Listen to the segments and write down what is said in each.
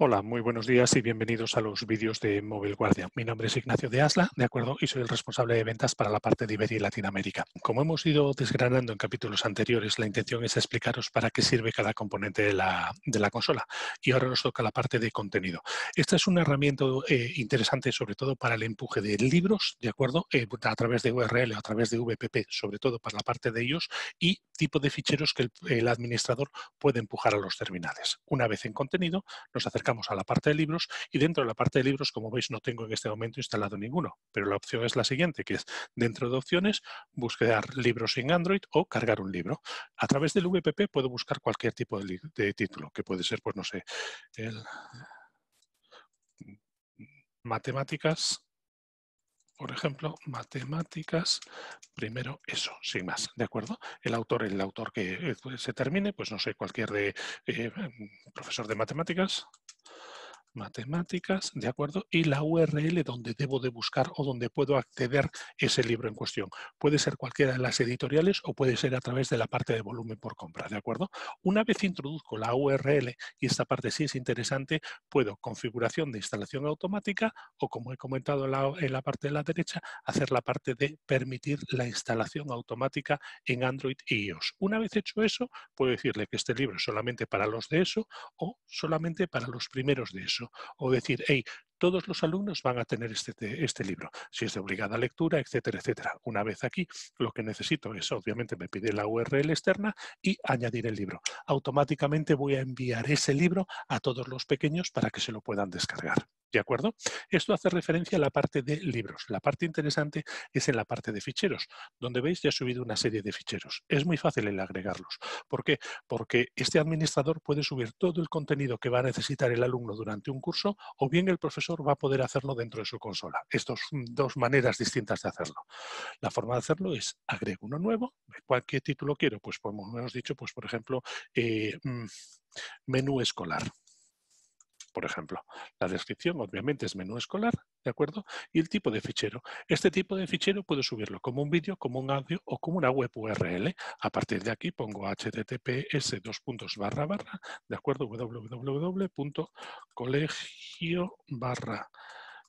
Hola, muy buenos días y bienvenidos a los vídeos de Mobile Guardia. Mi nombre es Ignacio de Asla, de acuerdo, y soy el responsable de ventas para la parte de Iberia y Latinoamérica. Como hemos ido desgranando en capítulos anteriores, la intención es explicaros para qué sirve cada componente de la, consola. Y ahora nos toca la parte de contenido. Esta es una herramienta eh, interesante, sobre todo para el empuje de libros, de acuerdo, eh, a través de URL, a través de VPP, sobre todo para la parte de ellos, y tipo de ficheros que el administrador puede empujar a los terminales. Una vez en contenido, nos acercamos a la parte de libros y dentro de la parte de libros, como veis, no tengo en este momento instalado ninguno, pero la opción es la siguiente, que es dentro de opciones, buscar libros en Android o cargar un libro. A través del VPP puedo buscar cualquier tipo de, título, que puede ser, pues no sé, el... matemáticas, por ejemplo, matemáticas, primero eso, sin más, ¿de acuerdo? El autor, el autor que eh, pues, se termine, pues no sé, cualquier eh, profesor de matemáticas, matemáticas, ¿de acuerdo? Y la URL donde debo de buscar o donde puedo acceder ese libro en cuestión. Puede ser cualquiera de las editoriales o puede ser a través de la parte de volumen por compra, ¿de acuerdo? Una vez introduzco la URL, y esta parte sí es interesante, puedo configuración de instalación automática o, como he comentado en la, parte de la derecha, hacer la parte de permitir la instalación automática en Android y iOS. Una vez hecho eso, puedo decirle que este libro es solamente para los de eso o solamente para los primeros de eso o decir, hey, todos los alumnos van a tener este, este, libro, si es de obligada lectura, etcétera, etcétera. Una vez aquí, lo que necesito es, obviamente, me pide la URL externa y añadir el libro. Automáticamente voy a enviar ese libro a todos los pequeños para que se lo puedan descargar. ¿De acuerdo? Esto hace referencia a la parte de libros. La parte interesante es en la parte de ficheros, donde veis ya ha subido una serie de ficheros. Es muy fácil el agregarlos. ¿Por qué? Porque este administrador puede subir todo el contenido que va a necesitar el alumno durante un curso o bien el profesor va a poder hacerlo dentro de su consola. Estas dos maneras distintas de hacerlo. La forma de hacerlo es agregar uno nuevo. cualquier título quiero? Pues como hemos dicho, pues por ejemplo, eh, mm, menú escolar por ejemplo. La descripción, obviamente, es menú escolar, ¿de acuerdo? Y el tipo de fichero. Este tipo de fichero puedo subirlo como un vídeo, como un audio o como una web URL. A partir de aquí pongo https dos barra, ¿de acuerdo? www.colegio barra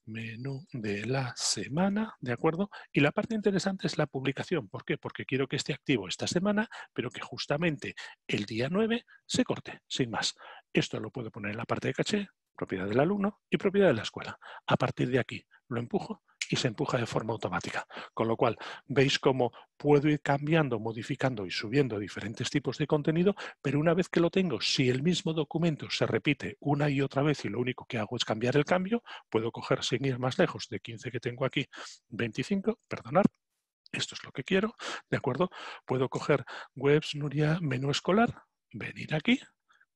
menú de la semana, ¿de acuerdo? Y la parte interesante es la publicación. ¿Por qué? Porque quiero que esté activo esta semana, pero que justamente el día 9 se corte, sin más. Esto lo puedo poner en la parte de caché, propiedad del alumno y propiedad de la escuela. A partir de aquí lo empujo y se empuja de forma automática. Con lo cual, veis cómo puedo ir cambiando, modificando y subiendo diferentes tipos de contenido, pero una vez que lo tengo, si el mismo documento se repite una y otra vez y lo único que hago es cambiar el cambio, puedo coger, sin ir más lejos, de 15 que tengo aquí, 25, perdonar, esto es lo que quiero, ¿de acuerdo? Puedo coger webs, Nuria, menú escolar, venir aquí,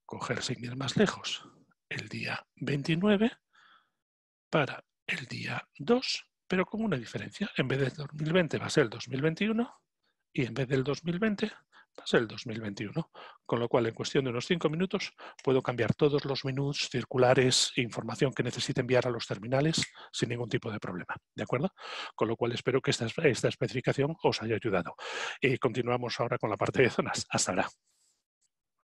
coger sin más lejos el día 29 para el día 2, pero con una diferencia. En vez del 2020 va a ser el 2021 y en vez del 2020 va a ser el 2021. Con lo cual, en cuestión de unos 5 minutos, puedo cambiar todos los minutos circulares, información que necesite enviar a los terminales sin ningún tipo de problema. ¿De acuerdo? Con lo cual, espero que esta, especificación os haya ayudado. Y continuamos ahora con la parte de zonas. Hasta ahora.